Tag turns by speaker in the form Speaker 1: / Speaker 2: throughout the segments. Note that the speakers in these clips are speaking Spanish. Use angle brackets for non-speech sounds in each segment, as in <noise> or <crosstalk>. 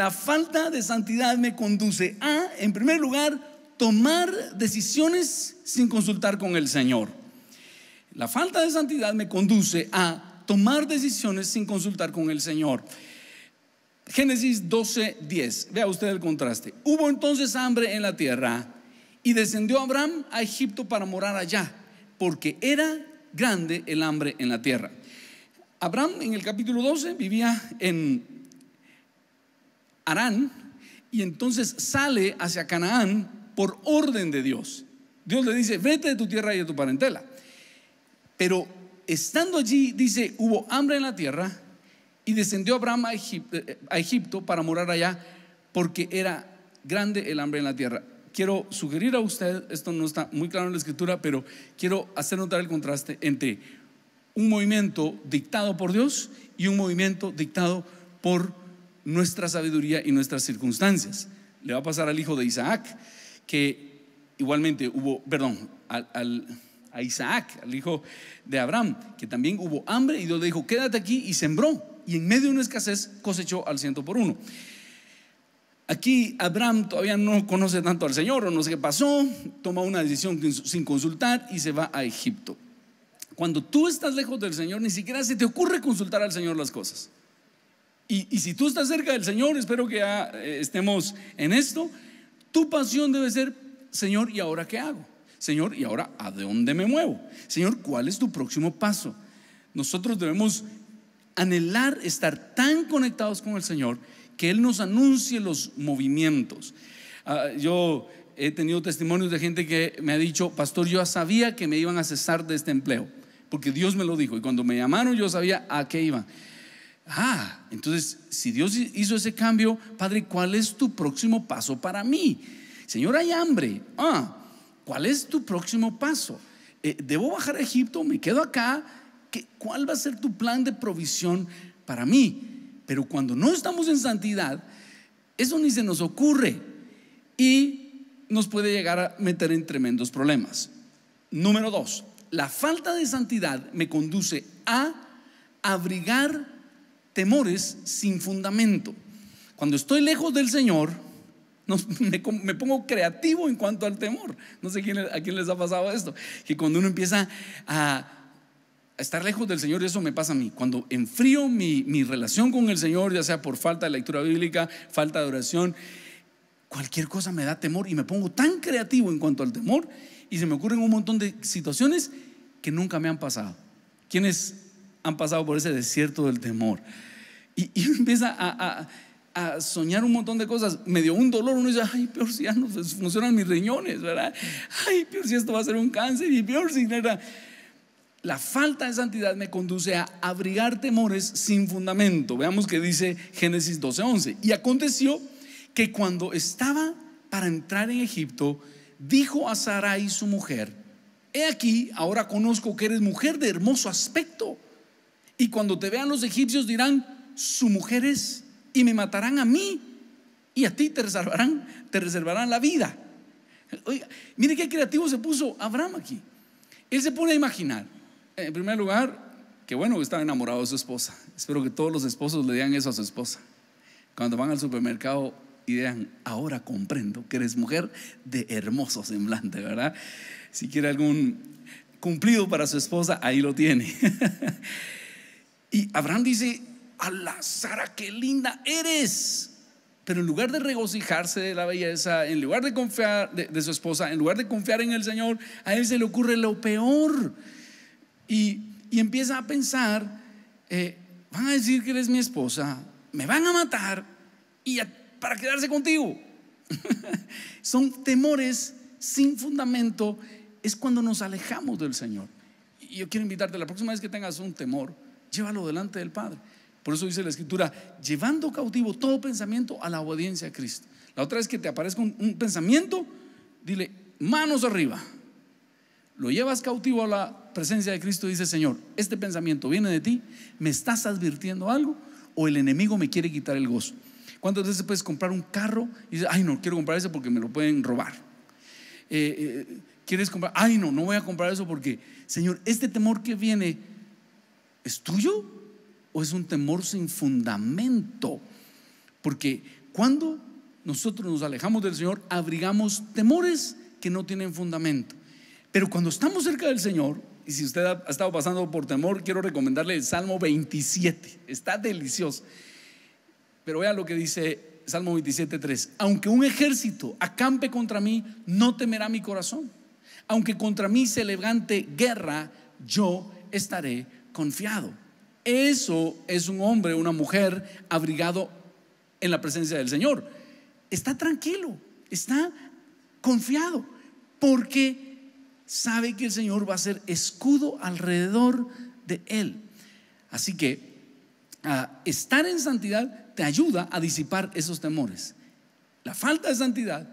Speaker 1: la falta de santidad me conduce a, en primer lugar, tomar decisiones sin consultar con el Señor. La falta de santidad me conduce a tomar decisiones sin consultar con el Señor. Génesis 12, 10. Vea usted el contraste. Hubo entonces hambre en la tierra y descendió Abraham a Egipto para morar allá, porque era grande el hambre en la tierra. Abraham en el capítulo 12 vivía en y entonces sale hacia Canaán por orden de Dios. Dios le dice, vete de tu tierra y de tu parentela. Pero estando allí, dice, hubo hambre en la tierra y descendió Abraham a Egipto, eh, a Egipto para morar allá porque era grande el hambre en la tierra. Quiero sugerir a usted, esto no está muy claro en la escritura, pero quiero hacer notar el contraste entre un movimiento dictado por Dios y un movimiento dictado por nuestra sabiduría y nuestras circunstancias. Le va a pasar al hijo de Isaac, que igualmente hubo, perdón, a Isaac, al hijo de Abraham, que también hubo hambre y Dios le dijo, quédate aquí y sembró. Y en medio de una escasez cosechó al ciento por uno. Aquí Abraham todavía no conoce tanto al Señor o no sé qué pasó, toma una decisión sin consultar y se va a Egipto. Cuando tú estás lejos del Señor, ni siquiera se te ocurre consultar al Señor las cosas. Y, si tú estás cerca del Señor, espero que ya eh, estemos en esto, tu pasión debe ser, Señor, ¿y ahora qué hago? Señor, ¿y ahora a dónde me muevo? Señor, ¿cuál es tu próximo paso? Nosotros debemos anhelar estar tan conectados con el Señor que Él nos anuncie los movimientos. Ah, yo he tenido testimonios de gente que me ha dicho, pastor, yo sabía que me iban a cesar de este empleo, porque Dios me lo dijo, y cuando me llamaron yo sabía a qué iban. Ah, entonces, si Dios hizo ese cambio, Padre, ¿cuál es tu próximo paso para mí? Señor, hay hambre. Ah, ¿cuál es tu próximo paso? Eh, ¿Debo bajar a Egipto? ¿Me quedo acá? ¿Qué, ¿Cuál va a ser tu plan de provisión para mí? Pero cuando no estamos en santidad, eso ni se nos ocurre y nos puede llegar a meter en tremendos problemas. Número dos, la falta de santidad me conduce a abrigar temores sin fundamento. Cuando estoy lejos del Señor, me, pongo creativo en cuanto al temor. No sé quién, a quién les ha pasado esto. Que cuando uno empieza a, estar lejos del Señor, eso me pasa a mí. Cuando enfrío mi, mi relación con el Señor, ya sea por falta de lectura bíblica, falta de oración, cualquier cosa me da temor y me pongo tan creativo en cuanto al temor y se me ocurren un montón de situaciones que nunca me han pasado. ¿Quiénes han pasado por ese desierto del temor? Y, empieza a, a, soñar un montón de cosas. Me dio un dolor, uno dice, ay, peor si ya no pues, funcionan mis riñones, ¿verdad? Ay, peor si esto va a ser un cáncer y peor si... ¿verdad? La falta de santidad me conduce a abrigar temores sin fundamento. Veamos que dice Génesis 12:11. Y aconteció que cuando estaba para entrar en Egipto, dijo a Sarai su mujer, he aquí, ahora conozco que eres mujer de hermoso aspecto. Y cuando te vean los egipcios dirán, su mujeres es y me matarán a mí y a ti te reservarán, te reservarán la vida. Oiga, mire qué creativo se puso Abraham aquí. Él se pone a imaginar, en primer lugar, que bueno, estaba enamorado de su esposa. Espero que todos los esposos le digan eso a su esposa. Cuando van al supermercado y digan, ahora comprendo que eres mujer de hermoso semblante, ¿verdad? Si quiere algún cumplido para su esposa, ahí lo tiene. <laughs> y Abraham dice, Sara qué linda eres. Pero en lugar de regocijarse de la belleza, en lugar de confiar de, su esposa, en lugar de confiar en el Señor, a él se le ocurre lo peor. Y, y empieza a pensar, eh, van a decir que eres mi esposa, me van a matar y para quedarse contigo. <laughs> Son temores sin fundamento, es cuando nos alejamos del Señor. Y yo quiero invitarte, la próxima vez que tengas un temor, llévalo delante del Padre. Por eso dice la Escritura, llevando cautivo todo pensamiento a la obediencia a Cristo. La otra es que te aparezca un, pensamiento, dile, manos arriba. Lo llevas cautivo a la presencia de Cristo y dice, Señor, este pensamiento viene de ti, me estás advirtiendo algo o el enemigo me quiere quitar el gozo. ¿Cuántas veces puedes comprar un carro y dices, ay, no quiero comprar ese porque me lo pueden robar? Eh, eh, ¿Quieres comprar? Ay, no, no voy a comprar eso porque, Señor, este temor que viene es tuyo o es un temor sin fundamento. Porque cuando nosotros nos alejamos del Señor, abrigamos temores que no tienen fundamento. Pero cuando estamos cerca del Señor, y si usted ha, estado pasando por temor, quiero recomendarle el Salmo 27. Está delicioso. Pero vea lo que dice Salmo 3 Aunque un ejército acampe contra mí, no temerá mi corazón. Aunque contra mí se levante guerra, yo estaré confiado. Eso es un hombre, una mujer abrigado en la presencia del Señor. Está tranquilo, está confiado, porque sabe que el Señor va a ser escudo alrededor de él. Así que estar en santidad te ayuda a disipar esos temores. La falta de santidad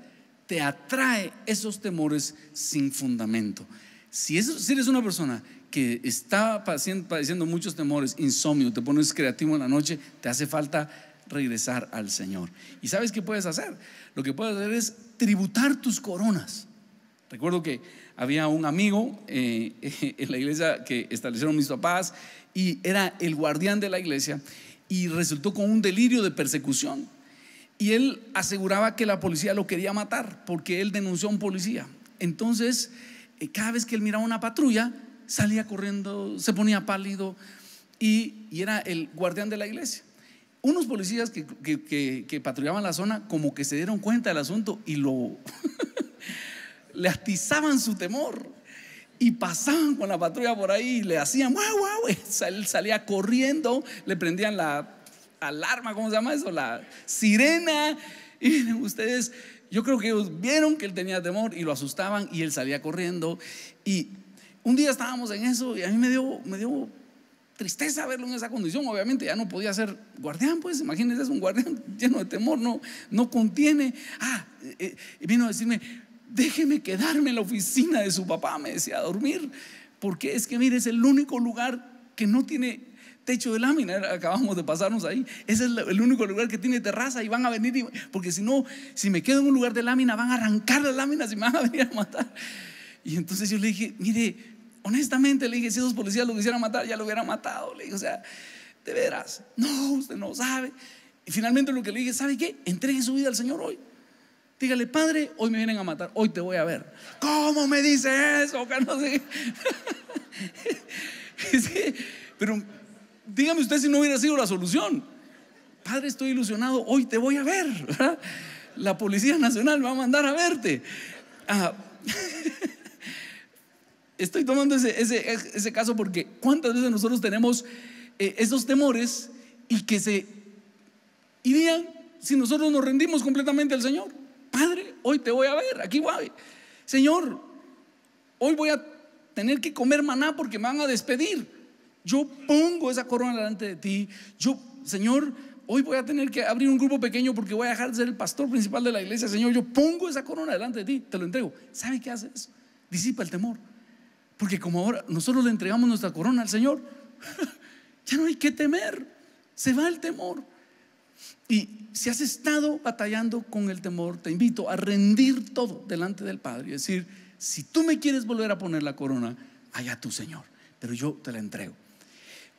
Speaker 1: te atrae esos temores sin fundamento. Si, eres una persona que está padeciendo, muchos temores, insomnio, te pones creativo en la noche, te hace falta regresar al Señor. ¿Y sabes qué puedes hacer? Lo que puedes hacer es tributar tus coronas. Recuerdo que había un amigo eh, <laughs> en la iglesia que establecieron mis papás y era el guardián de la iglesia y resultó con un delirio de persecución. Y él aseguraba que la policía lo quería matar porque él denunció a un policía. Entonces, cada vez que él miraba una patrulla, salía corriendo, se ponía pálido y, era el guardián de la iglesia. Unos policías que, que, patrullaban la zona como que se dieron cuenta del asunto y lo <laughs> le atizaban su temor y pasaban con la patrulla por ahí y le hacían wow wow él salía corriendo, le prendían la alarma, ¿cómo se llama eso? La sirena. Y miren ustedes, yo creo que ellos vieron que él tenía temor y lo asustaban y él salía corriendo. Y un día estábamos en eso y a mí me dio, me dio tristeza verlo en esa condición. Obviamente ya no podía ser guardián, pues imagínense, es un guardián <laughs> lleno de temor, no, no contiene. Ah, eh, eh, vino a decirme, déjeme quedarme en la oficina de su papá, me decía, dormir, porque es que mire, es el único lugar que no tiene techo de lámina, acabamos de pasarnos ahí. Ese es el único lugar que tiene terraza y van a venir, porque si no, si me quedo en un lugar de lámina, van a arrancar las láminas y me van a venir a matar. Y entonces yo le dije, mire, honestamente le dije, si esos policías lo quisieran matar, ya lo hubieran matado. Le dije, o sea, de veras, no, usted no sabe. Y finalmente lo que le dije, ¿sabe qué? Entregue su vida al Señor hoy. Dígale, padre, hoy me vienen a matar, hoy te voy a ver. ¿Cómo me dice eso? Que no sé. sí, pero dígame usted si no hubiera sido la solución. Padre, estoy ilusionado, hoy te voy a ver. <laughs> La Policía Nacional va a mandar a verte. Ah, <laughs> estoy tomando ese, ese, caso porque cuántas veces nosotros tenemos eh, esos temores y que se irían si nosotros nos rendimos completamente al Señor. Padre, hoy te voy a ver, aquí voy. Señor, hoy voy a tener que comer maná porque me van a despedir. Yo pongo esa corona delante de ti. Yo, Señor, hoy voy a tener que abrir un grupo pequeño porque voy a dejar de ser el pastor principal de la iglesia. Señor, yo pongo esa corona delante de ti, te lo entrego. ¿Sabe qué hace eso? Disipa el temor. Porque como ahora nosotros le entregamos nuestra corona al Señor, <laughs> ya no hay que temer. Se va el temor. Y si has estado batallando con el temor, te invito a rendir todo delante del Padre y decir, si tú me quieres volver a poner la corona, allá tú, Señor, pero yo te la entrego.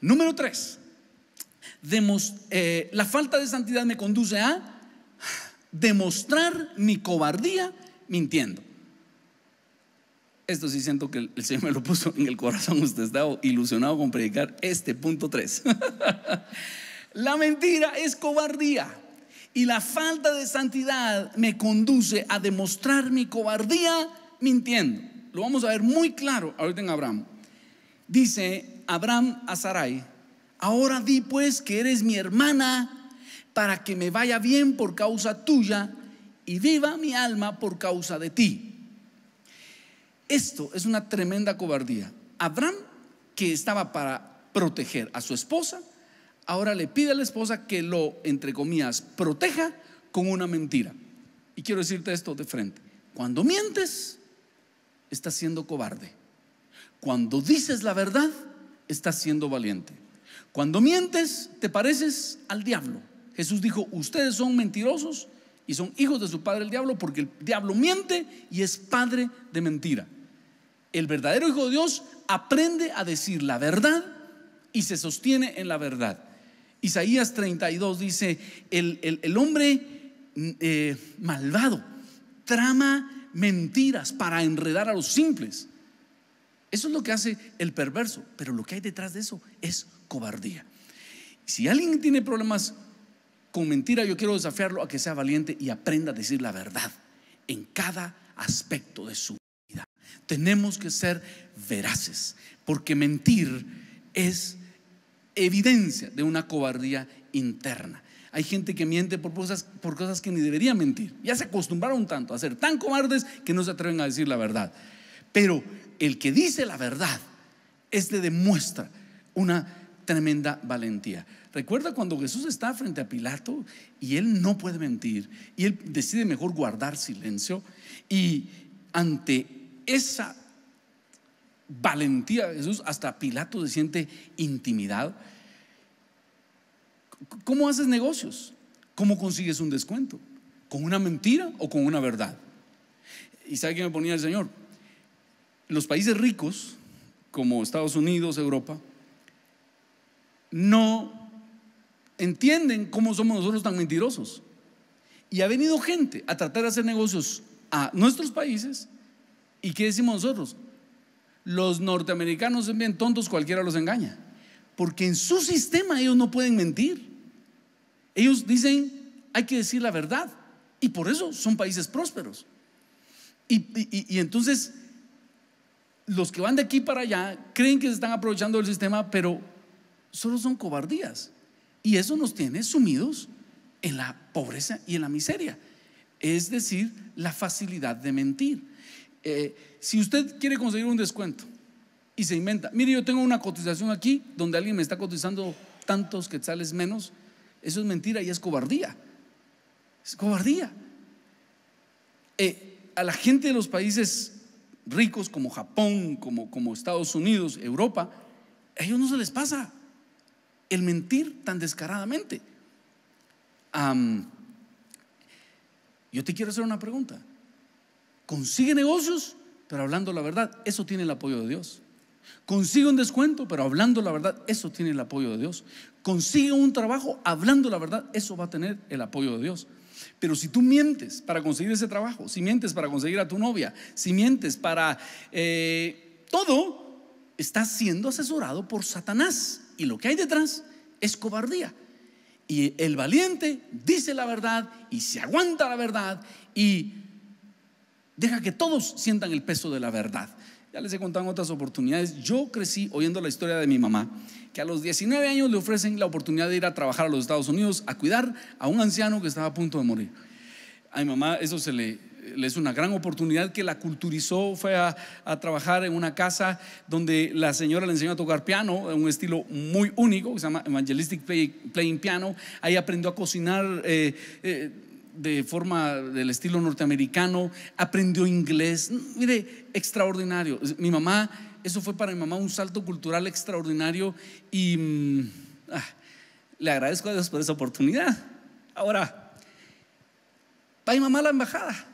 Speaker 1: Número 3 eh, la falta de santidad me conduce a demostrar mi cobardía mintiendo. Esto sí siento que el Señor me lo puso en el corazón. Usted está ilusionado con predicar este punto 3. <laughs> la mentira es cobardía. Y la falta de santidad me conduce a demostrar mi cobardía mintiendo. Lo vamos a ver muy claro ahorita en Abraham. Dice Abraham a Sarai, ahora di pues que eres mi hermana para que me vaya bien por causa tuya y viva mi alma por causa de ti. Esto es una tremenda cobardía. Abraham, que estaba para proteger a su esposa, ahora le pide a la esposa que lo, entre comillas, proteja con una mentira. Y quiero decirte esto de frente. Cuando mientes, estás siendo cobarde. Cuando dices la verdad, estás siendo valiente. Cuando mientes, te pareces al diablo. Jesús dijo, ustedes son mentirosos y son hijos de su padre el diablo porque el diablo miente y es padre de mentira. El verdadero hijo de Dios aprende a decir la verdad y se sostiene en la verdad. Isaías 32 dice, el, hombre mm, eh, malvado trama mentiras para enredar a los simples. Eso es lo que hace el perverso, pero lo que hay detrás de eso es cobardía. Si alguien tiene problemas con mentira, yo quiero desafiarlo a que sea valiente y aprenda a decir la verdad en cada aspecto de su vida. Tenemos que ser veraces, porque mentir es evidencia de una cobardía interna. Hay gente que miente por cosas, por cosas que ni debería mentir. Ya se acostumbraron tanto a ser tan cobardes que no se atreven a decir la verdad. Pero el que dice la verdad, este demuestra una tremenda valentía. Recuerda cuando Jesús está frente a Pilato y él no puede mentir y él decide mejor guardar silencio y ante esa valentía de Jesús hasta Pilato se siente intimidado. ¿Cómo haces negocios? ¿Cómo consigues un descuento? ¿Con una mentira o con una verdad? ¿Y sabe que me ponía el Señor? los países ricos, como Estados Unidos, Europa, no entienden cómo somos nosotros tan mentirosos. Y ha venido gente a tratar de hacer negocios a nuestros países. ¿Y qué decimos nosotros? Los norteamericanos son bien tontos, cualquiera los engaña. Porque en su sistema ellos no pueden mentir. Ellos dicen, hay que decir la verdad. Y por eso son países prósperos. Y, y entonces los que van de aquí para allá creen que se están aprovechando del sistema, pero solo son cobardías. Y eso nos tiene sumidos en la pobreza y en la miseria. Es decir, la facilidad de mentir. Eh, si usted quiere conseguir un descuento y se inventa, mire, yo tengo una cotización aquí donde alguien me está cotizando tantos sales menos, eso es mentira y es cobardía. Es cobardía. Eh, a la gente de los países ricos como Japón, como, Estados Unidos, Europa, a ellos no se les pasa el mentir tan descaradamente. yo te quiero hacer una pregunta. Consigue negocios, pero hablando la verdad, eso tiene el apoyo de Dios. Consigue un descuento, pero hablando la verdad, eso tiene el apoyo de Dios. Consigue un trabajo, hablando la verdad, eso va a tener el apoyo de Dios. Pero si tú mientes para conseguir ese trabajo, si mientes para conseguir a tu novia, si mientes para eh, todo, estás siendo asesorado por Satanás. Y lo que hay detrás es cobardía. Y el valiente dice la verdad y se aguanta la verdad y deja que todos sientan el peso de la verdad. Ya les he contado en otras oportunidades. Yo crecí oyendo la historia de mi mamá, que a los 19 años le ofrecen la oportunidad de ir a trabajar a los Estados Unidos a cuidar a un anciano que estaba a punto de morir. A mi mamá eso se le, es una gran oportunidad que la culturizó, fue a, trabajar en una casa donde la señora le enseñó a tocar piano, un estilo muy único, que se llama Evangelistic Playing Piano. Ahí aprendió a cocinar. Eh, eh de forma del estilo norteamericano, aprendió inglés, mm, mire, extraordinario. Mi mamá, eso fue para mi mamá un salto cultural extraordinario y mm, ah, le agradezco a Dios por esa oportunidad. Ahora, va mi mamá a la embajada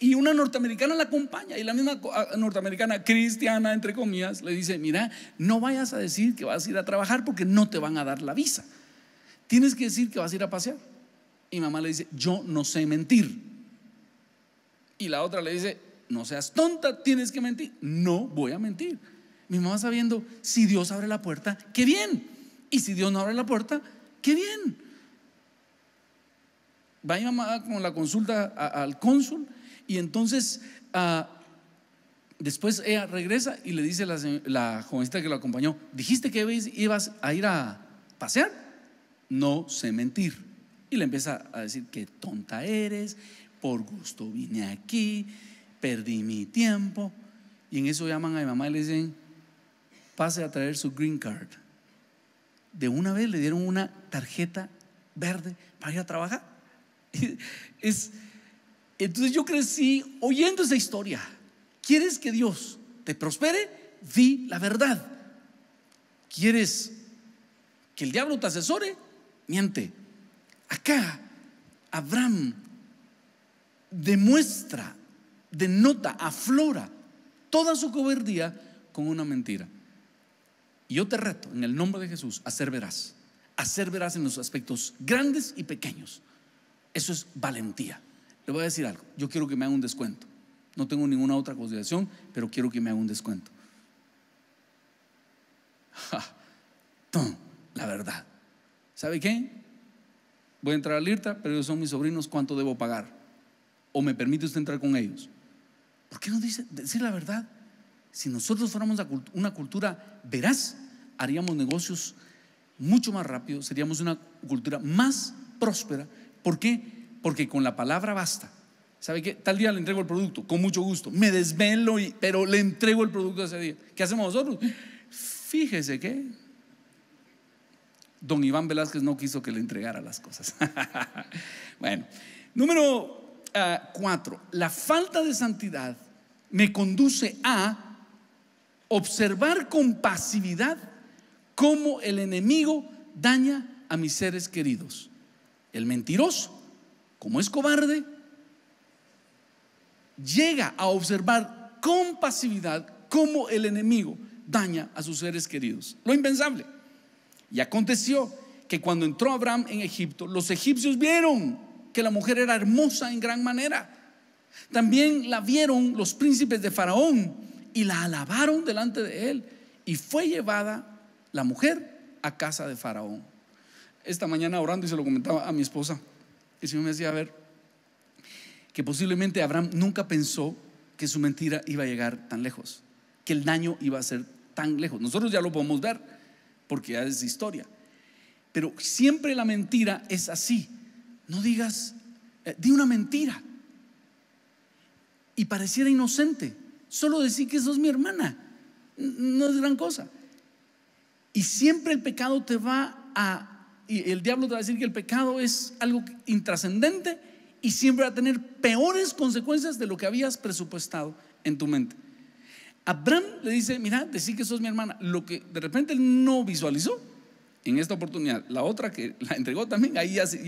Speaker 1: y una norteamericana la acompaña y la misma ah, norteamericana cristiana, entre comillas, le dice, mira, no vayas a decir que vas a ir a trabajar porque no te van a dar la visa. Tienes que decir que vas a ir a pasear. Y mamá le dice, yo no sé mentir. Y la otra le dice, no seas tonta, tienes que mentir. No voy a mentir. Mi mamá sabiendo, si Dios abre la puerta, qué bien. Y si Dios no abre la puerta, qué bien. Va mi mamá con la consulta al cónsul y entonces ah, después ella regresa y le dice la, la jovencita que lo acompañó, dijiste que ibas a ir a pasear. No sé mentir. Y le empieza a decir que tonta eres, por gusto vine aquí, perdí mi tiempo. Y en eso llaman a mi mamá y le dicen, pase a traer su green card. De una vez le dieron una tarjeta verde para ir a trabajar. <laughs> Es, entonces yo crecí oyendo esa historia. ¿Quieres que Dios te prospere? Di la verdad. ¿Quieres que el diablo te asesore? Miente. Acá Abraham demuestra, denota, aflora toda su cobardía con una mentira. Y yo te reto en el nombre de Jesús a ser veraz, a ser en los aspectos grandes y pequeños. Eso es valentía. Le voy a decir algo, yo quiero que me haga un descuento. No tengo ninguna otra consideración, pero quiero que me haga un descuento. <laughs> la verdad. ¿Sabe qué? voy a entrar a IRTA pero ellos son mis sobrinos, ¿cuánto debo pagar? ¿O me permite usted entrar con ellos? ¿Por qué no dice, decir la verdad? Si nosotros fuéramos una cultura veraz, haríamos negocios mucho más rápido, seríamos una cultura más próspera. ¿Por qué? Porque con la palabra basta. ¿Sabe qué? Tal día le entrego el producto, con mucho gusto. Me desvelo, y, pero le entrego el producto ese día. ¿Qué hacemos nosotros? Fíjese que Don Iván Velázquez no quiso que le entregara las cosas. <laughs> bueno, número ah, cuatro, la falta de santidad me conduce a observar con pasividad cómo el enemigo daña a mis seres queridos. El mentiroso, como es cobarde, llega a observar con pasividad cómo el enemigo daña a sus seres queridos. Lo impensable. Y aconteció que cuando entró Abraham en Egipto, los egipcios vieron que la mujer era hermosa en gran manera. También la vieron los príncipes de Faraón y la alabaron delante de él. Y fue llevada la mujer a casa de Faraón. Esta mañana orando y se lo comentaba a mi esposa. El Señor me decía, a ver, que posiblemente Abraham nunca pensó que su mentira iba a llegar tan lejos, que el daño iba a ser tan lejos. Nosotros ya lo podemos ver porque ya es historia. Pero siempre la mentira es así. No digas, eh, di una mentira. Y pareciera inocente. Solo decir que es mi hermana. No es gran cosa. Y siempre el pecado te va a... Y el diablo te va a decir que el pecado es algo intrascendente y siempre va a tener peores consecuencias de lo que habías presupuestado en tu mente. Abraham le dice, mira, decí que sos mi hermana. Lo que de repente él no visualizó en esta oportunidad, la otra que la entregó también, ahí ya, sí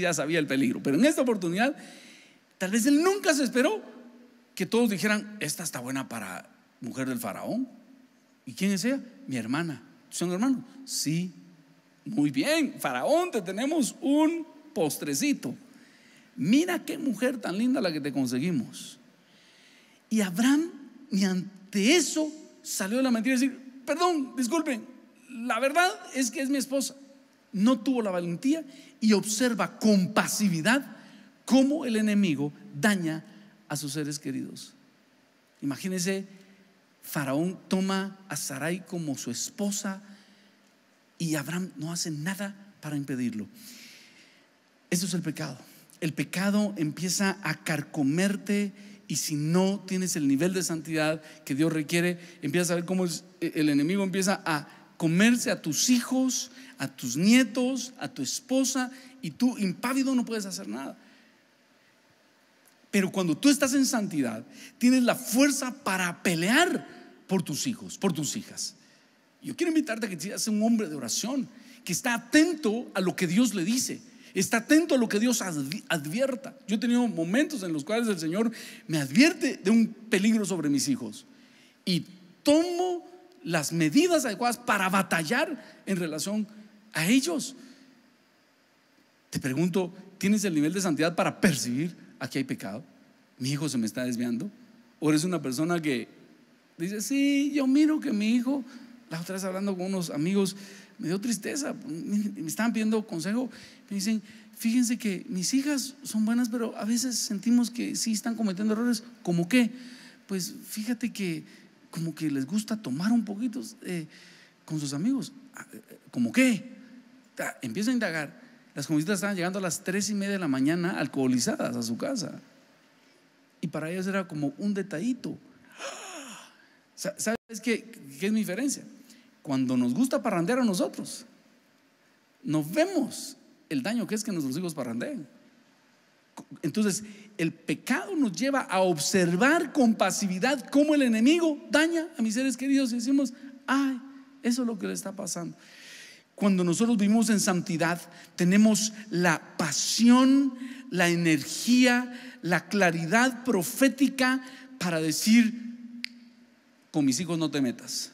Speaker 1: ya sabía el peligro. Pero en esta oportunidad, tal vez él nunca se esperó que todos dijeran, esta está buena para mujer del faraón. ¿Y quién es ella? Mi hermana. ¿Son hermano? Sí. Muy bien, faraón, te tenemos un postrecito. Mira qué mujer tan linda la que te conseguimos. Y Abraham ni, de eso salió de la mentira y decir, perdón, disculpen, la verdad es que es mi esposa. No tuvo la valentía y observa con pasividad cómo el enemigo daña a sus seres queridos. Imagínense, Faraón toma a Sarai como su esposa y Abraham no hace nada para impedirlo. Eso es el pecado. El pecado empieza a carcomerte y si no tienes el nivel de santidad que Dios requiere, empiezas a ver cómo eh, el enemigo empieza a comerse a tus hijos, a tus nietos, a tu esposa, y tú impávido no puedes hacer nada. Pero cuando tú estás en santidad, tienes la fuerza para pelear por tus hijos, por tus hijas. Yo quiero invitarte a que seas un hombre de oración, que está atento a lo que Dios le dice Está atento a lo que Dios advierta. Yo he tenido momentos en los cuales el Señor me advierte de un peligro sobre mis hijos. Y tomo las medidas adecuadas para batallar en relación a ellos. Te pregunto, ¿tienes el nivel de santidad para percibir aquí hay pecado? Mi hijo se me está desviando. O eres una persona que dice, sí, yo miro que mi hijo, la otra vez hablando con unos amigos, me dio tristeza, me estaban pidiendo consejo, me dicen, fíjense que mis hijas son buenas, pero a veces sentimos que sí están cometiendo errores, cómo qué? Pues fíjate que como que les gusta tomar un poquito eh, con sus amigos, ah, eh, eh, cómo qué? Ah, empiezo a indagar. Las comiditas estaban llegando a las tres y media de la mañana alcoholizadas a su casa. Y para ellas era como un detallito. <gasps> ¿Sabes qué, qué es mi diferencia? Cuando nos gusta parrandear a nosotros, nos vemos el daño que es que nuestros hijos parrandeen. Entonces, el pecado nos lleva a observar con pasividad cómo el enemigo daña a mis seres queridos y decimos, ay, eso es lo que le está pasando. Cuando nosotros vivimos en santidad, tenemos la pasión, la energía, la claridad profética para decir, con mis hijos no te metas.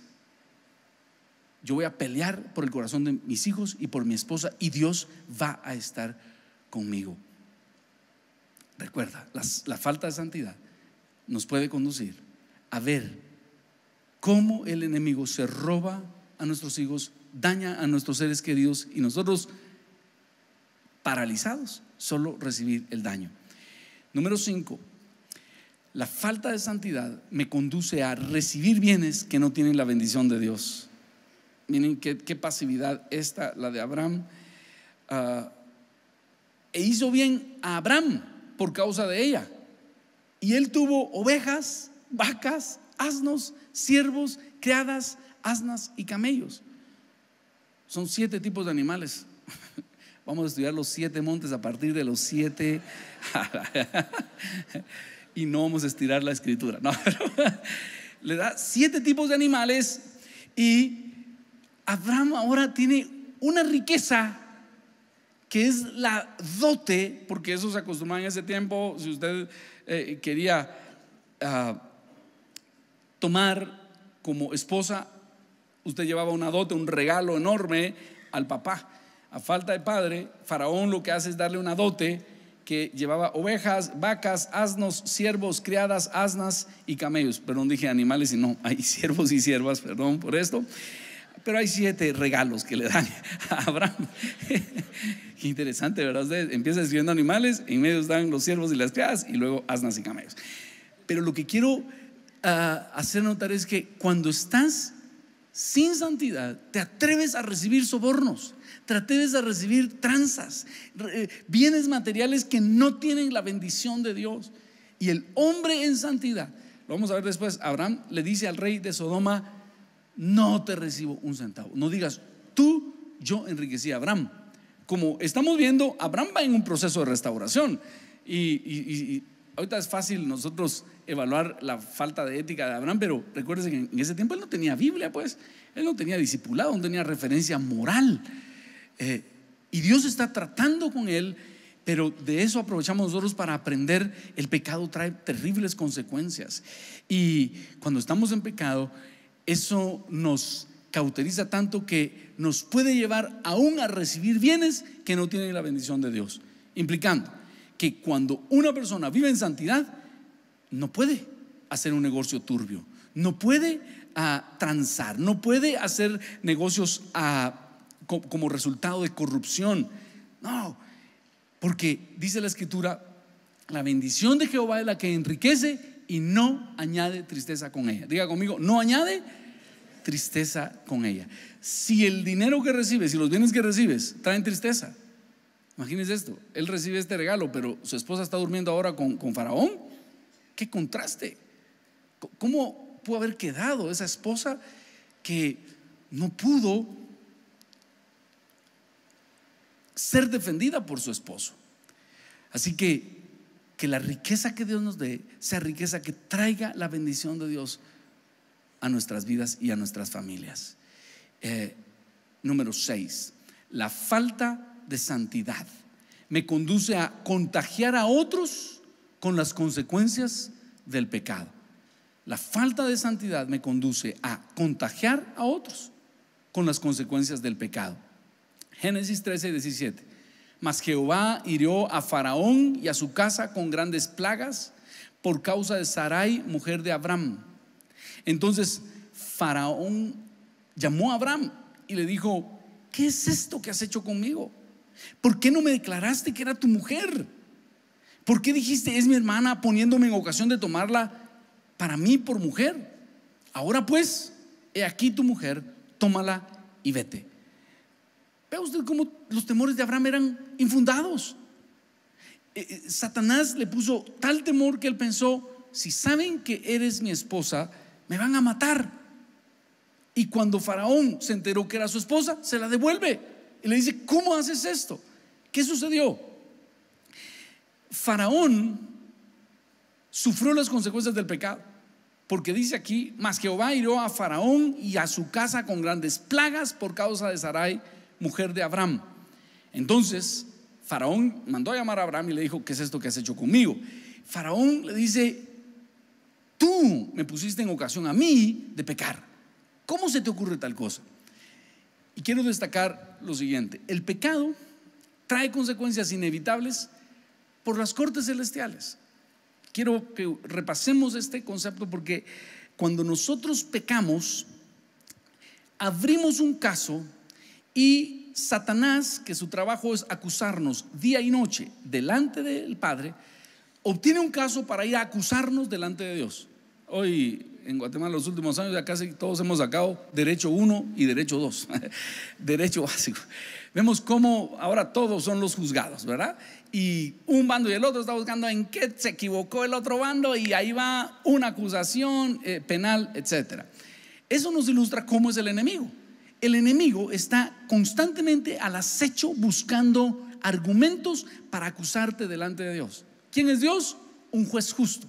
Speaker 1: Yo voy a pelear por el corazón de mis hijos y por mi esposa y Dios va a estar conmigo. Recuerda, la falta de santidad nos puede conducir a ver cómo el enemigo se roba a nuestros hijos, daña a nuestros seres queridos y nosotros paralizados, solo recibir el daño. Número 5. La falta de santidad me conduce a recibir bienes que no tienen la bendición de Dios. Miren qué, pasividad esta, la de Abraham. Ah, e hizo bien a Abraham por causa de ella. Y él tuvo ovejas, vacas, asnos, ciervos, criadas, asnas y camellos. Son siete tipos de animales. <laughs> Vamos a estudiar los siete montes a partir de los siete. <laughs> y no vamos a estirar la escritura. <laughs> le da siete tipos de animales y Abraham ahora tiene una riqueza que es la dote, porque eso se acostumbraba en ese tiempo, si usted eh, quería ah, tomar como esposa, usted llevaba una dote, un regalo enorme al papá. A falta de padre, Faraón lo que hace es darle una dote que llevaba ovejas, vacas, asnos, siervos, criadas, asnas y camellos. Perdón, dije animales y no, hay <laughs> siervos y siervas, perdón por esto. Pero hay siete regalos que le dan a Abraham. <laughs> Qué interesante, ¿verdad? Ustedes empieza escribiendo animales, en medio están los siervos y las criadas, y luego asnas y camellos. Pero lo que quiero ah, hacer notar es que cuando estás sin santidad, te atreves a recibir sobornos, te atreves a recibir tranzas, eh, bienes materiales que no tienen la bendición de Dios. Y el hombre en santidad, lo vamos a ver después, Abraham le dice al rey de Sodoma, no te recibo un centavo. No digas, tú, yo enriquecí a Abraham. Como estamos viendo, Abraham va en un proceso de restauración. Y, ahorita es fácil nosotros evaluar la falta de ética de Abraham, pero recuerden que en ese tiempo él no tenía Biblia, pues. Él no tenía discipulado, no tenía referencia moral. Eh, y Dios está tratando con él, pero de eso aprovechamos nosotros para aprender. El pecado trae terribles consecuencias. Y cuando estamos en pecado, eso nos cauteriza tanto que nos puede llevar aún a recibir bienes que no tienen la bendición de Dios, implicando que cuando una persona vive en santidad, no puede hacer un negocio turbio, no puede ah, transar, no puede hacer negocios ah, como resultado de corrupción. No, porque dice la escritura, la bendición de Jehová es la que enriquece y no añade tristeza con ella. Diga conmigo, no añade tristeza con ella. Si el dinero que recibes, si los bienes que recibes traen tristeza, Imagínese esto, él recibe este regalo, pero su esposa está durmiendo ahora con, con Faraón. ¡Qué contraste! ¿Cómo pudo haber quedado esa esposa que no pudo ser defendida por su esposo? Así que que la riqueza que Dios nos dé sea riqueza que traiga la bendición de Dios a nuestras vidas y a nuestras familias. Eh, número 6. La falta de santidad me conduce a contagiar a otros con las consecuencias del pecado. La falta de santidad me conduce a contagiar a otros con las consecuencias del pecado. Génesis 13, 17. Mas Jehová hirió a Faraón y a su casa con grandes plagas por causa de Sarai, mujer de Abraham. Entonces Faraón llamó a Abraham y le dijo, ¿qué es esto que has hecho conmigo? ¿Por qué no me declaraste que era tu mujer? ¿Por qué dijiste, es mi hermana poniéndome en ocasión de tomarla para mí por mujer? Ahora pues, he aquí tu mujer, tómala y vete. Vea usted cómo los temores de Abraham eran infundados. Eh, eh, Satanás le puso tal temor que él pensó, si saben que eres mi esposa, me van a matar. Y cuando Faraón se enteró que era su esposa, se la devuelve. Y le dice, ¿cómo haces esto? ¿Qué sucedió? Faraón sufrió las consecuencias del pecado. Porque dice aquí, Mas Jehová hirió a Faraón y a su casa con grandes plagas por causa de Sarai, mujer de Abraham. Entonces, Faraón mandó a llamar a Abraham y le dijo, ¿qué es esto que has hecho conmigo? Faraón le dice, tú me pusiste en ocasión a mí de pecar. ¿Cómo se te ocurre tal cosa? Y quiero destacar lo siguiente, el pecado trae consecuencias inevitables por las cortes celestiales. Quiero que repasemos este concepto porque cuando nosotros pecamos, abrimos un caso y Satanás, que su trabajo es acusarnos día y noche delante del Padre, obtiene un caso para ir a acusarnos delante de Dios. Hoy en Guatemala los últimos años ya casi todos hemos sacado derecho 1 y derecho 2, <laughs> derecho básico. Vemos cómo ahora todos son los juzgados, ¿verdad? Y un bando y el otro está buscando en qué se equivocó el otro bando y ahí va una acusación eh, penal, etc. Eso nos ilustra cómo es el enemigo el enemigo está constantemente al acecho buscando argumentos para acusarte delante de Dios. ¿Quién es Dios? Un juez justo,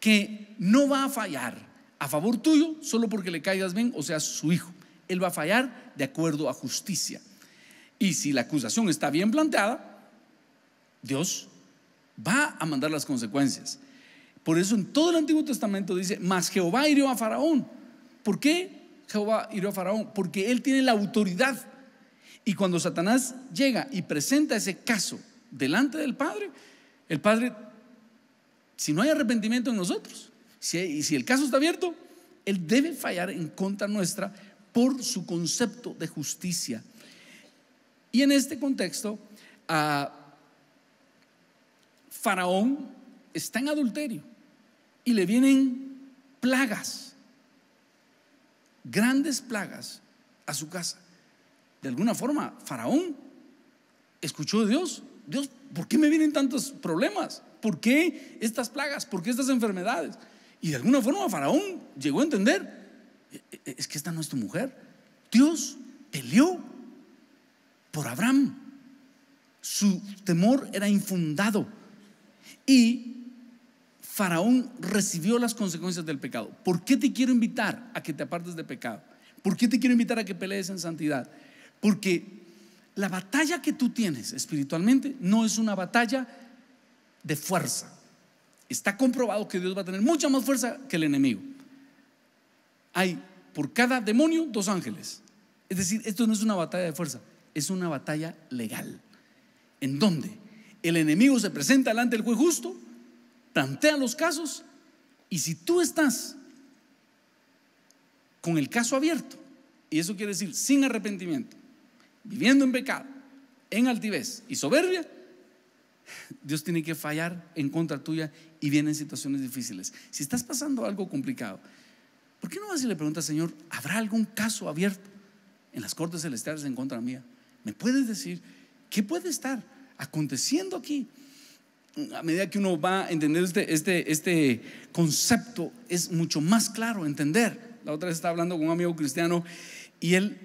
Speaker 1: que no va a fallar a favor tuyo solo porque le caigas bien o seas su hijo. Él va a fallar de acuerdo a justicia. Y si la acusación está bien planteada, Dios va a mandar las consecuencias. Por eso en todo el Antiguo Testamento dice, mas Jehová hirió a Faraón. ¿Por qué? Jehová hirió a Faraón, porque él tiene la autoridad. Y cuando Satanás llega y presenta ese caso delante del Padre, el Padre, si no hay arrepentimiento en nosotros, y si el caso está abierto, él debe fallar en contra nuestra por su concepto de justicia. Y en este contexto, Faraón está en adulterio y le vienen plagas grandes plagas a su casa. De alguna forma, Faraón escuchó a Dios. Dios, ¿por qué me vienen tantos problemas? ¿Por qué estas plagas? ¿Por qué estas enfermedades? Y de alguna forma Faraón llegó a entender, e, e, e, es que esta no es tu mujer. Dios peleó por Abraham. Su temor era infundado. Y Faraón recibió las consecuencias del pecado. ¿Por qué te quiero invitar a que te apartes De pecado? ¿Por qué te quiero invitar a que pelees en santidad? Porque la batalla que tú tienes espiritualmente no es una batalla de fuerza. Está comprobado que Dios va a tener mucha más fuerza que el enemigo. Hay por cada demonio dos ángeles. Es decir, esto no es una batalla de fuerza, es una batalla legal. ¿En donde El enemigo se presenta delante del juez justo Plantea los casos y si tú estás con el caso abierto, y eso quiere decir sin arrepentimiento, viviendo en pecado, en altivez y soberbia, Dios tiene que fallar en contra tuya y viene en situaciones difíciles. Si estás pasando algo complicado, ¿por qué no vas y le preguntas, Señor, ¿habrá algún caso abierto en las cortes celestiales en contra mía? ¿Me puedes decir qué puede estar aconteciendo aquí a medida que uno va a este, este, este concepto, es mucho más claro entender. La otra vez estaba hablando con un amigo cristiano y él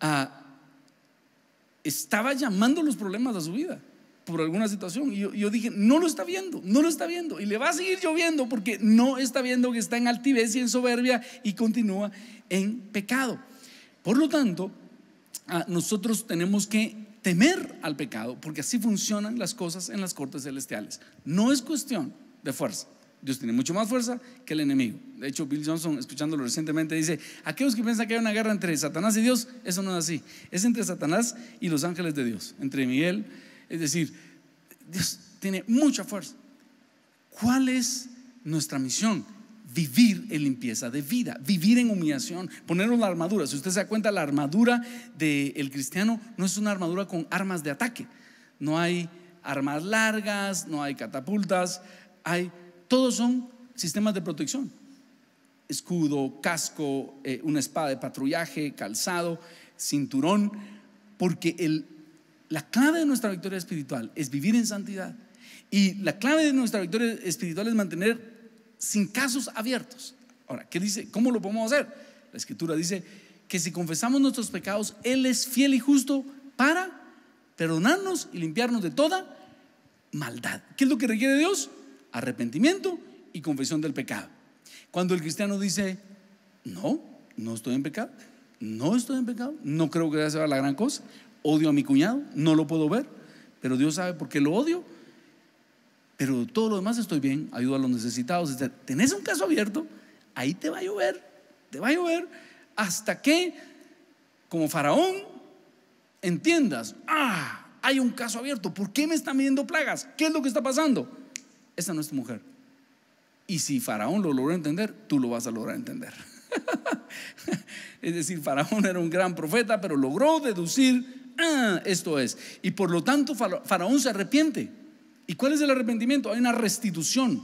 Speaker 1: ah, estaba llamando los problemas a su vida por alguna situación. Y yo, yo, dije, no lo está viendo, no lo está viendo. Y le va a seguir lloviendo porque no está viendo que está en altivez y en soberbia y continúa en pecado. Por lo tanto, ah, nosotros tenemos que temer al pecado, porque así funcionan las cosas en las cortes celestiales. No es cuestión de fuerza. Dios tiene mucho más fuerza que el enemigo. De hecho, Bill Johnson, escuchándolo recientemente, dice, aquellos que piensan que hay una guerra entre Satanás y Dios, eso no es así. Es entre Satanás y los ángeles de Dios, entre Miguel. Es decir, Dios tiene mucha fuerza. ¿Cuál es nuestra misión? vivir en limpieza de vida, vivir en humillación, ponernos la armadura. Si usted se da cuenta, la armadura del cristiano no es una armadura con armas de ataque. No hay armas largas, no hay catapultas, hay, todos son sistemas de protección. Escudo, casco, eh, una espada de patrullaje, calzado, cinturón, porque el, la clave de nuestra victoria espiritual es vivir en santidad. Y la clave de nuestra victoria espiritual es mantener sin casos abiertos. Ahora, ¿qué dice? ¿Cómo lo podemos hacer? La escritura dice que si confesamos nuestros pecados, Él es fiel y justo para perdonarnos y limpiarnos de toda maldad. ¿Qué es lo que requiere Dios? Arrepentimiento y confesión del pecado. Cuando el cristiano dice, no, no estoy en pecado, no estoy en pecado, no creo que sea la gran cosa, odio a mi cuñado, no lo puedo ver, pero Dios sabe por qué lo odio, pero todo lo demás estoy bien, ayudo a los necesitados, Tenés un caso abierto, ahí te va a llover, te va a llover hasta que, como faraón, entiendas, ah, hay un caso abierto, ¿por qué me están midiendo plagas? ¿Qué es lo que está pasando? Esa no es tu mujer. Y si faraón lo logró entender, tú lo vas a lograr entender. <laughs> es decir, faraón era un gran profeta, pero logró deducir, ah, esto es. Y por lo tanto, faraón se arrepiente. ¿Y cuál es el arrepentimiento? Hay una restitución.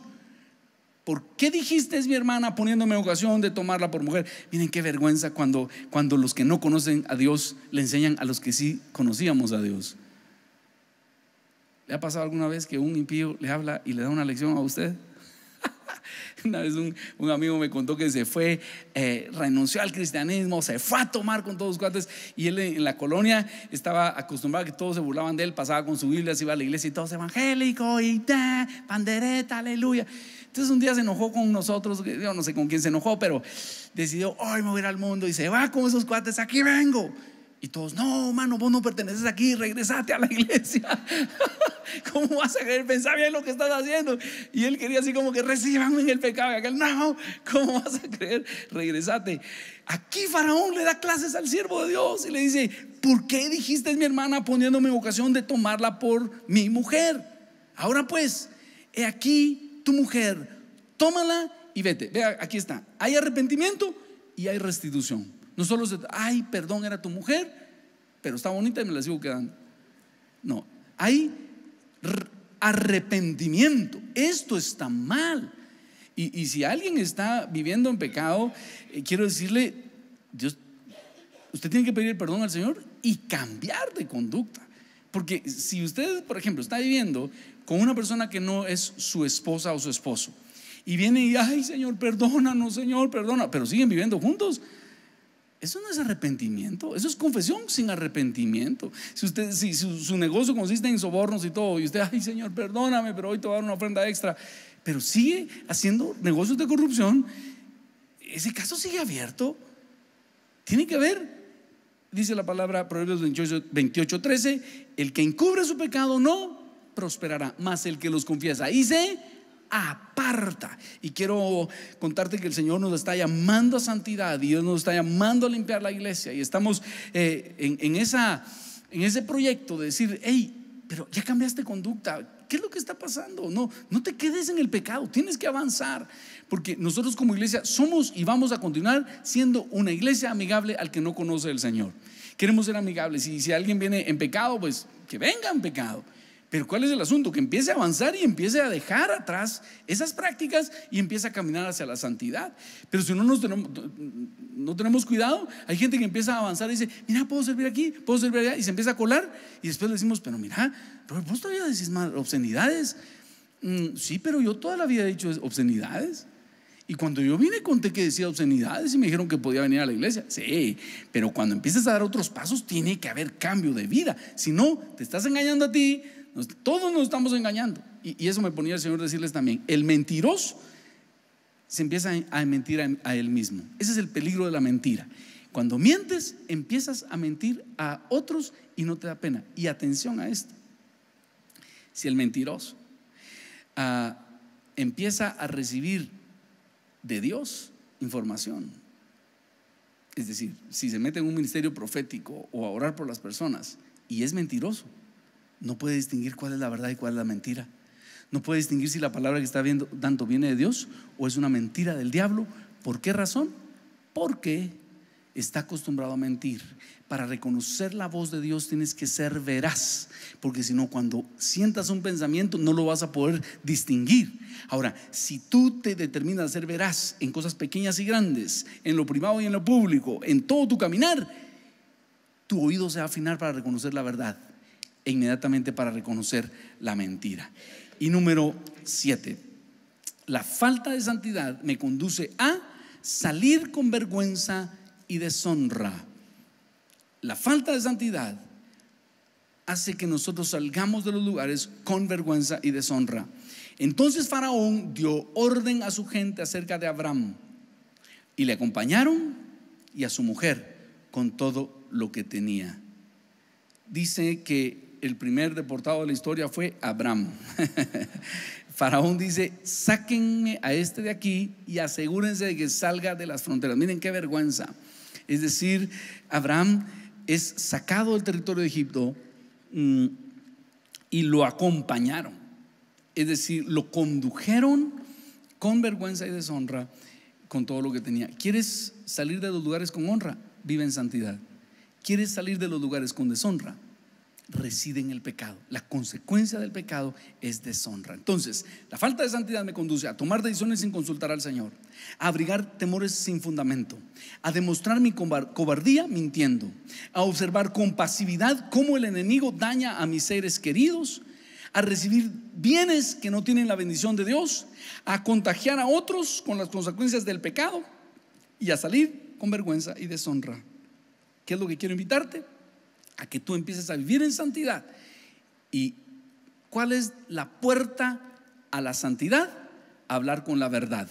Speaker 1: ¿Por qué dijiste es mi hermana poniéndome ocasión de tomarla por mujer? Miren qué vergüenza cuando, cuando los que no conocen a Dios le enseñan a los que sí conocíamos a Dios. ¿Le ha pasado alguna vez que un impío le habla y le da una lección a usted? <laughs> Una vez un, amigo me contó que se fue, eh, renunció al cristianismo, se fue a tomar con todos los cuates y él en la colonia estaba acostumbrado a que todos se burlaban de él, pasaba con su Biblia, se iba a la iglesia y todos evangélico y ta pandereta, aleluya. Entonces un día se enojó con nosotros, yo no sé con quién se enojó, pero decidió, hoy me voy al mundo y se va con esos cuates, aquí vengo. Y todos, no, mano, vos no perteneces aquí, regresate a la <laughs> iglesia. <laughs> ¿Cómo vas a creer? pensar bien lo que estás haciendo? Y él quería así como que reciban en el pecado. Y aquel, no, ¿cómo vas a creer? Regresate. Aquí Faraón le da clases al siervo de Dios y le dice, ¿por qué dijiste mi hermana poniéndome vocación de tomarla por mi mujer? Ahora pues, he aquí tu mujer, tómala y vete. Vea, aquí está. Hay arrepentimiento y hay restitución. No solo ay, perdón, era tu mujer, pero está bonita y me la sigo quedando. No, hay arrepentimiento. Esto está mal. Y, si alguien está viviendo en pecado, eh, quiero decirle, Dios, usted tiene que pedir perdón al Señor y cambiar de conducta. Porque si usted, por ejemplo, está viviendo con una persona que no es su esposa o su esposo, y viene y, ay Señor, perdónanos, Señor, perdona, pero siguen viviendo juntos, eso no es arrepentimiento, eso es confesión sin arrepentimiento. Si usted, si su, negocio consiste en sobornos y todo, y usted, ay Señor, perdóname, pero hoy te voy a dar una ofrenda extra, pero sigue haciendo negocios de corrupción, ese caso sigue abierto. Tiene que ver dice la palabra Proverbios 28, 13, el que encubre su pecado no prosperará, Más el que los confiesa y se aparta y quiero contarte que el Señor nos está llamando a santidad, Dios nos está llamando a limpiar la iglesia y estamos eh, en, en ese proyecto de decir, hey, pero ya cambiaste conducta. ¿Qué es lo que está pasando? No, no te quedes en el pecado, tienes que avanzar, porque nosotros como iglesia somos y vamos a continuar siendo una iglesia amigable al que no conoce el Señor. Queremos ser amigables y si alguien viene en pecado, pues que venga en pecado pero ¿cuál es el asunto? Que empiece a avanzar y empiece a dejar atrás esas prácticas y empiece a caminar hacia la santidad. Pero si no nos tenemos, no tenemos cuidado, hay gente que empieza a avanzar y dice, mira, puedo servir aquí, puedo servir allá, y se empieza a colar y después le decimos, pero mira, vos todavía decís más obscenidades. Mm, sí, pero yo toda la vida he dicho obscenidades. Y cuando yo vine conté que decía obscenidades y me dijeron que podía venir a la iglesia. Sí, pero cuando empiezas a dar otros pasos tiene que haber cambio de vida. Si no, te estás engañando a ti, todos nos estamos engañando. Y, eso me ponía el Señor decirles también. El mentiroso se empieza a, mentir a, él mismo. Ese es el peligro de la mentira. Cuando mientes, empiezas a mentir a otros y no te da pena. Y atención a esto. Si el mentiroso ah, empieza a recibir de Dios información, es decir, si se mete en un ministerio profético o a orar por las personas y es mentiroso, no puede distinguir cuál es la verdad y cuál es la mentira. No puede distinguir si la palabra que está viendo, Tanto viene de Dios o es una mentira del diablo. ¿Por qué razón? Porque está acostumbrado a mentir. Para reconocer la voz de Dios tienes que ser veraz, porque si no, cuando sientas un pensamiento no lo vas a poder distinguir. Ahora, si tú te determinas a ser veraz en cosas pequeñas y grandes, en lo privado y en lo público, en todo tu caminar, tu oído se va a afinar para reconocer la verdad. E inmediatamente para reconocer la mentira. Y número siete, la falta de santidad me conduce a salir con vergüenza y deshonra. La falta de santidad hace que nosotros salgamos de los lugares con vergüenza y deshonra. Entonces Faraón dio orden a su gente acerca de Abraham y le acompañaron y a su mujer con todo lo que tenía. Dice que el primer deportado de la historia fue Abraham. <laughs> Faraón dice, sáquenme a este de aquí y asegúrense de que salga de las fronteras. Miren qué vergüenza. Es decir, Abraham es sacado del territorio de Egipto mm, y lo acompañaron. Es decir, lo condujeron con vergüenza y deshonra con todo lo que tenía. ¿Quieres salir de los lugares con honra? Vive en santidad. ¿Quieres salir de los lugares con deshonra? reside en el pecado. La consecuencia del pecado es deshonra. Entonces, la falta de santidad me conduce a tomar decisiones sin consultar al Señor, a abrigar temores sin fundamento, a demostrar mi cobardía mintiendo, a observar con pasividad cómo el enemigo daña a mis seres queridos, a recibir bienes que no tienen la bendición de Dios, a contagiar a otros con las consecuencias del pecado y a salir con vergüenza y deshonra. ¿Qué es lo que quiero invitarte? a que tú empieces a vivir en santidad. ¿Y cuál es la puerta a la santidad? Hablar con la verdad.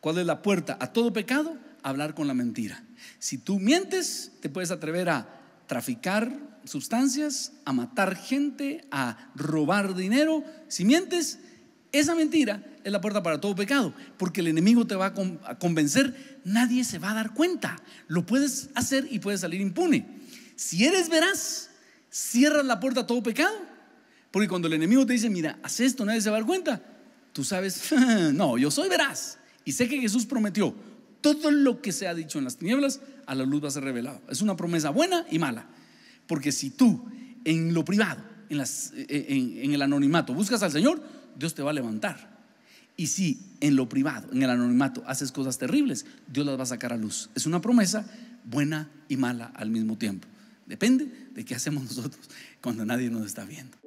Speaker 1: ¿Cuál es la puerta a todo pecado? Hablar con la mentira. Si tú mientes, te puedes atrever a traficar sustancias, a matar gente, a robar dinero. Si mientes, esa mentira es la puerta para todo pecado, porque el enemigo te va a convencer, nadie se va a dar cuenta. Lo puedes hacer y puedes salir impune. Si eres veraz, cierras la puerta a todo pecado. Porque cuando el enemigo te dice, mira, haz esto, nadie se va a dar cuenta, tú sabes, <laughs> no, yo soy veraz. Y sé que Jesús prometió, todo lo que se ha dicho en las tinieblas, a la luz va a ser revelado. Es una promesa buena y mala. Porque si tú en lo privado, eh, en, en el anonimato, buscas al Señor, Dios te va a levantar. Y si en lo privado, en el anonimato, haces cosas terribles, Dios las va a sacar a luz. Es una promesa buena y mala al mismo tiempo. Depende de qué hacemos nosotros cuando nadie nos está viendo.